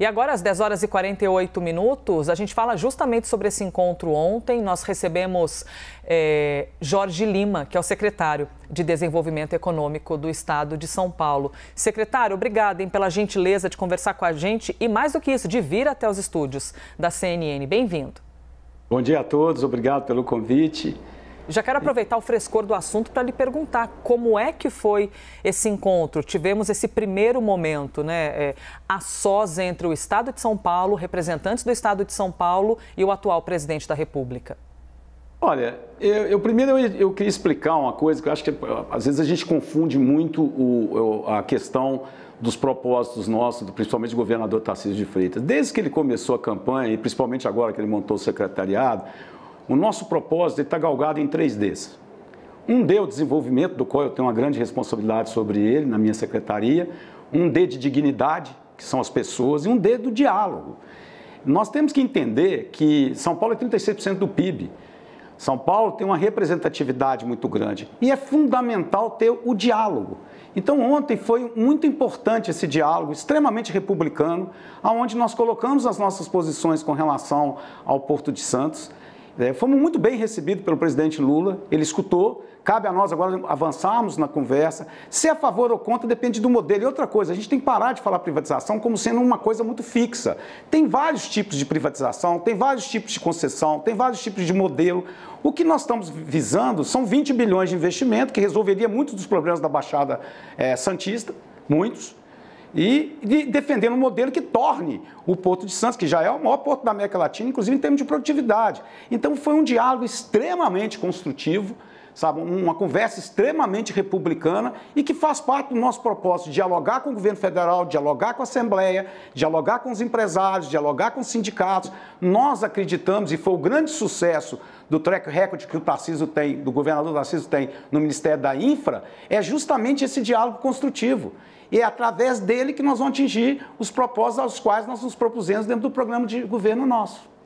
E agora, às 10 horas e 48 minutos, a gente fala justamente sobre esse encontro ontem. Nós recebemos é, Jorge Lima, que é o secretário de Desenvolvimento Econômico do Estado de São Paulo. Secretário, obrigado hein, pela gentileza de conversar com a gente e, mais do que isso, de vir até os estúdios da CNN. Bem-vindo. Bom dia a todos, obrigado pelo convite. Já quero aproveitar o frescor do assunto para lhe perguntar como é que foi esse encontro. Tivemos esse primeiro momento, né, é, a sós entre o Estado de São Paulo, representantes do Estado de São Paulo e o atual presidente da República. Olha, eu, eu primeiro eu, eu, queria explicar uma coisa que eu acho que às vezes a gente confunde muito o, o, a questão dos propósitos nossos, principalmente do governador Tarcísio de Freitas. Desde que ele começou a campanha, e principalmente agora que ele montou o secretariado, o nosso propósito está galgado em três Ds. Um D é o desenvolvimento, do qual eu tenho uma grande responsabilidade sobre ele, na minha secretaria. Um D de dignidade, que são as pessoas, e um D do diálogo. Nós temos que entender que São Paulo é 36% do PIB. São Paulo tem uma representatividade muito grande e é fundamental ter o diálogo. Então, ontem foi muito importante esse diálogo extremamente republicano, aonde nós colocamos as nossas posições com relação ao Porto de Santos é, fomos muito bem recebidos pelo presidente Lula, ele escutou, cabe a nós agora avançarmos na conversa. Se é a favor ou contra, depende do modelo. E outra coisa, a gente tem que parar de falar privatização como sendo uma coisa muito fixa. Tem vários tipos de privatização, tem vários tipos de concessão, tem vários tipos de modelo. O que nós estamos visando são 20 bilhões de investimento, que resolveria muitos dos problemas da Baixada é, Santista, muitos e de, defendendo um modelo que torne o Porto de Santos, que já é o maior porto da América Latina, inclusive em termos de produtividade. Então foi um diálogo extremamente construtivo sabe? Uma conversa extremamente republicana e que faz parte do nosso propósito dialogar com o governo federal, dialogar com a Assembleia, dialogar com os empresários, dialogar com os sindicatos. Nós acreditamos, e foi o grande sucesso do track record que o Tarcísio tem, do governador Tarcísio tem no Ministério da Infra, é justamente esse diálogo construtivo. E é através dele que nós vamos atingir os propósitos aos quais nós nos propusemos dentro do programa de governo nosso.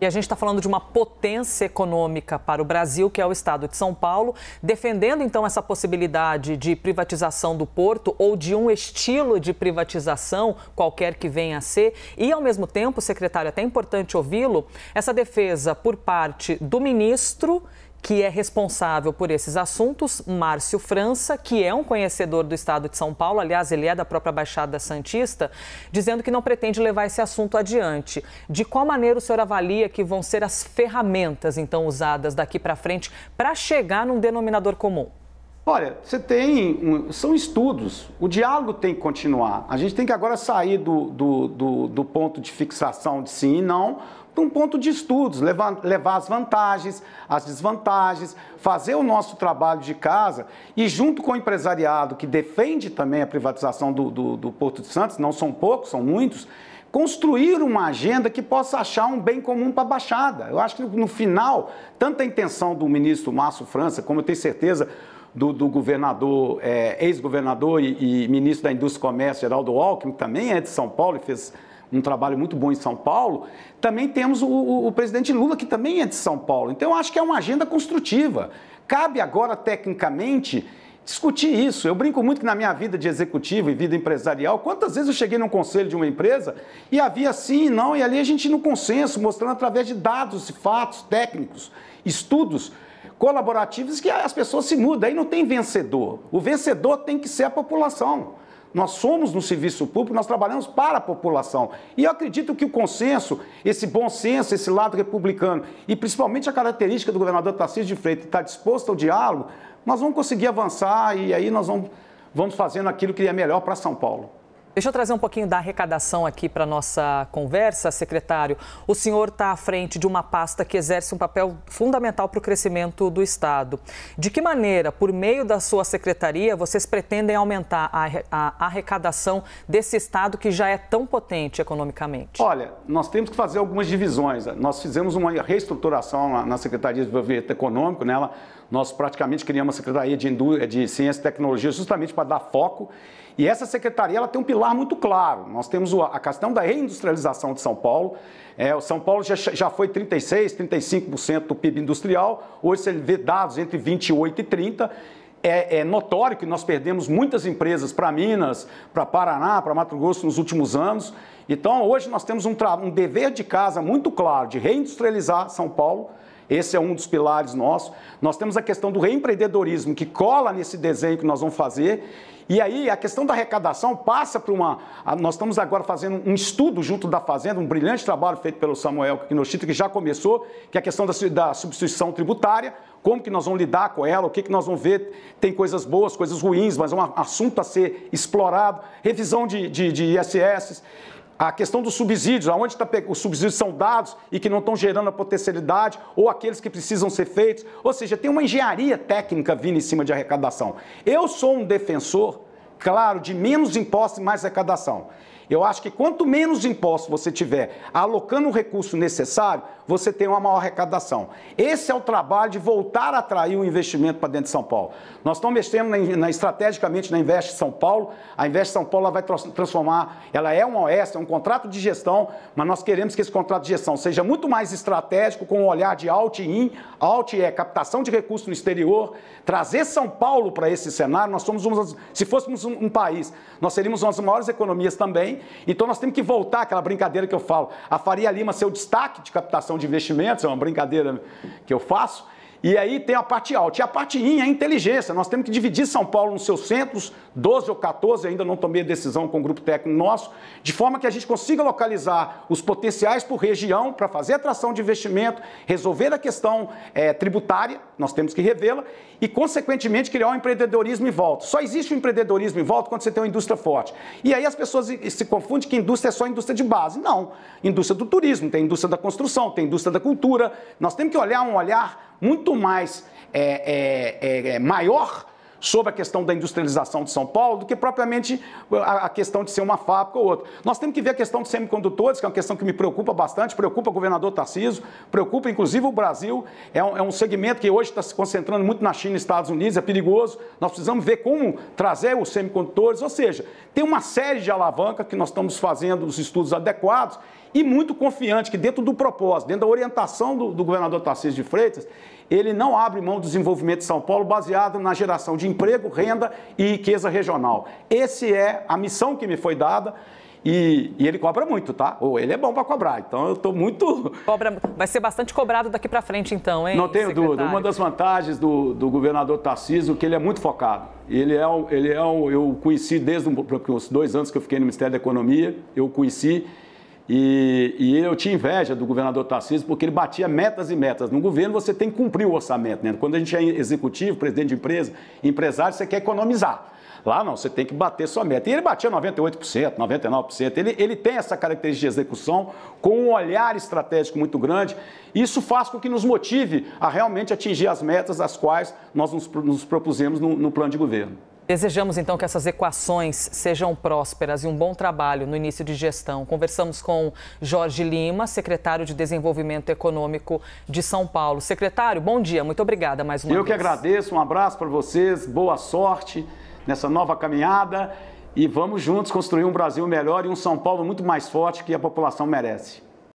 E a gente está falando de uma potência econômica para o Brasil, que é o estado de São Paulo, defendendo então essa possibilidade de privatização do porto ou de um estilo de privatização, qualquer que venha a ser. E, ao mesmo tempo, secretário, é até é importante ouvi-lo, essa defesa por parte do ministro que é responsável por esses assuntos, Márcio França, que é um conhecedor do estado de São Paulo, aliás, ele é da própria Baixada Santista, dizendo que não pretende levar esse assunto adiante. De qual maneira o senhor avalia que vão ser as ferramentas então usadas daqui para frente para chegar num denominador comum? Olha, você tem. Um, são estudos. O diálogo tem que continuar. A gente tem que agora sair do, do, do, do ponto de fixação de sim e não para um ponto de estudos, levar, levar as vantagens, as desvantagens, fazer o nosso trabalho de casa e, junto com o empresariado que defende também a privatização do, do, do Porto de Santos, não são poucos, são muitos, construir uma agenda que possa achar um bem comum para a Baixada. Eu acho que no final, tanto a intenção do ministro Márcio França, como eu tenho certeza do, do governador, é, ex-governador e, e, ministro da Indústria e Comércio, Geraldo Alckmin, também é de São Paulo e fez um trabalho muito bom em São Paulo. Também temos o, o, o presidente Lula, que também é de São Paulo. Então, eu acho que é uma agenda construtiva. Cabe agora, tecnicamente, discutir isso. Eu brinco muito que na minha vida de executivo e vida empresarial, quantas vezes eu cheguei num conselho de uma empresa e havia sim e não, e ali a gente no consenso, mostrando através de dados e fatos técnicos, estudos, colaborativos que as pessoas se mudam. Aí não tem vencedor. O vencedor tem que ser a população. Nós somos no serviço público, nós trabalhamos para a população. E eu acredito que o consenso, esse bom senso, esse lado republicano e principalmente a característica do governador Tarcísio de Freitas estar disposto ao diálogo, nós vamos conseguir avançar e aí nós vamos, vamos fazendo aquilo que é melhor para São Paulo. Deixa eu trazer um pouquinho da arrecadação aqui para nossa conversa, secretário. O senhor está à frente de uma pasta que exerce um papel fundamental para o crescimento do Estado. De que maneira, por meio da sua secretaria, vocês pretendem aumentar a arrecadação desse Estado que já é tão potente economicamente? Olha, nós temos que fazer algumas divisões. Nós fizemos uma reestruturação na Secretaria de Desenvolvimento Econômico, nela nós praticamente criamos uma Secretaria de, Indú de Ciência e Tecnologia justamente para dar foco e essa secretaria ela tem um pilar muito claro. Nós temos a questão da reindustrialização de São Paulo. É, o São Paulo já, já foi 36%, 35% do PIB industrial. Hoje você vê dados entre 28% e 30%. É, é, notório que nós perdemos muitas empresas para Minas, para Paraná, para Mato Grosso nos últimos anos. Então, hoje nós temos um, um dever de casa muito claro de reindustrializar São Paulo esse é um dos pilares nossos. Nós temos a questão do reempreendedorismo, que cola nesse desenho que nós vamos fazer. E aí a questão da arrecadação passa para uma. Nós estamos agora fazendo um estudo junto da Fazenda, um brilhante trabalho feito pelo Samuel Kinochito que já começou, que é a questão da, da substituição tributária, como que nós vamos lidar com ela, o que, que nós vamos ver. Tem coisas boas, coisas ruins, mas é um assunto a ser explorado, revisão de, de, de ISS. A questão dos subsídios, aonde tá, os subsídios são dados e que não estão gerando a potencialidade, ou aqueles que precisam ser feitos. Ou seja, tem uma engenharia técnica vindo em cima de arrecadação. Eu sou um defensor, claro, de menos impostos e mais arrecadação. Eu acho que quanto menos impostos você tiver alocando o recurso necessário, você tem uma maior arrecadação. Esse é o trabalho de voltar a atrair o investimento para dentro de São Paulo. Nós estamos mexendo na, na, estrategicamente na Invest São Paulo. A Invest São Paulo vai transformar, ela é uma OS, é um contrato de gestão, mas nós queremos que esse contrato de gestão seja muito mais estratégico, com um olhar de alt-in. Alt é captação de recursos no exterior, trazer São Paulo para esse cenário. Nós somos, umas, se fôssemos um, um país, nós seríamos uma das maiores economias também, então nós temos que voltar àquela brincadeira que eu falo. A Faria Lima ser o destaque de captação de investimentos, é uma brincadeira que eu faço e aí tem a parte alta. E a parte in é inteligência. Nós temos que dividir São Paulo nos seus centros, 12 ou 14, ainda não tomei a decisão com o grupo técnico nosso, de forma que a gente consiga localizar os potenciais por região para fazer atração de investimento, resolver a questão é, tributária, nós temos que revê-la, e, consequentemente, criar um empreendedorismo em volta. Só existe um empreendedorismo em volta quando você tem uma indústria forte. E aí as pessoas se confundem que indústria é só indústria de base. Não. Indústria do turismo, tem indústria da construção, tem indústria da cultura. Nós temos que olhar um olhar muito mais é é, é, é, maior sobre a questão da industrialização de São Paulo do que propriamente a questão de ser uma fábrica ou outra. Nós temos que ver a questão de semicondutores, que é uma questão que me preocupa bastante, preocupa o governador Tarcísio, preocupa inclusive o Brasil, é um, é um segmento que hoje está se concentrando muito na China e Estados Unidos, é perigoso, nós precisamos ver como trazer os semicondutores, ou seja, tem uma série de alavancas que nós estamos fazendo os estudos adequados e muito confiante que, dentro do propósito, dentro da orientação do, do governador Tarcísio de Freitas, ele não abre mão do desenvolvimento de São Paulo baseado na geração de emprego, renda e riqueza regional. Essa é a missão que me foi dada. E, e, ele cobra muito, tá? Ou ele é bom para cobrar, então eu estou muito. Cobra, vai ser bastante cobrado daqui para frente, então, hein? Não tenho secretário? dúvida. Uma das vantagens do, do governador Tarcísio é que ele é muito focado. Ele é, o, ele é o, eu conheci desde os dois anos que eu fiquei no Ministério da Economia, eu conheci e, e, eu tinha inveja do governador Tarcísio porque ele batia metas e metas. No governo você tem que cumprir o orçamento. Né? Quando a gente é executivo, presidente de empresa, empresário, você quer economizar. Lá não, você tem que bater sua meta. E ele batia 98%, 99%. Ele, ele tem essa característica de execução com um olhar estratégico muito grande. Isso faz com que nos motive a realmente atingir as metas às quais nós nos, nos propusemos no, no plano de governo. Desejamos então que essas equações sejam prósperas e um bom trabalho no início de gestão. Conversamos com Jorge Lima, secretário de Desenvolvimento Econômico de São Paulo. Secretário, bom dia, muito obrigada mais uma Eu vez. Eu que agradeço, um abraço para vocês, boa sorte nessa nova caminhada e vamos juntos construir um Brasil melhor e um São Paulo muito mais forte que a população merece.